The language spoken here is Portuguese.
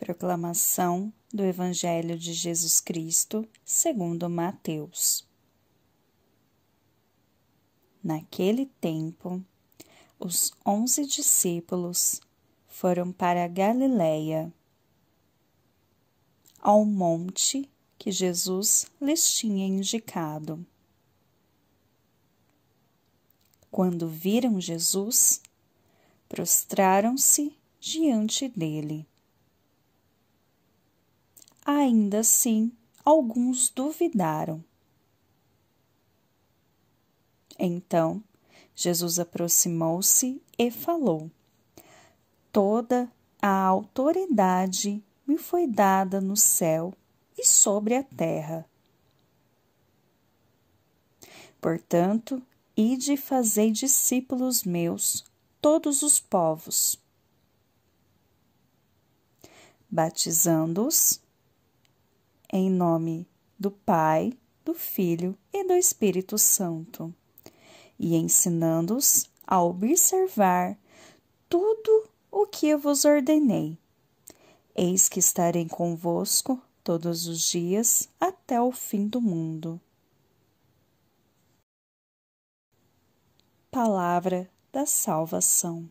Proclamação do Evangelho de Jesus Cristo, segundo Mateus. Naquele tempo, os onze discípulos foram para a Galiléia, ao monte que Jesus lhes tinha indicado. Quando viram Jesus, prostraram-se diante dele. Ainda assim, alguns duvidaram. Então, Jesus aproximou-se e falou: Toda a autoridade me foi dada no céu e sobre a terra. Portanto, ide e fazei discípulos meus todos os povos, batizando-os em nome do Pai, do Filho e do Espírito Santo, e ensinando-os a observar tudo o que eu vos ordenei. Eis que estarei convosco todos os dias até o fim do mundo. Palavra da Salvação.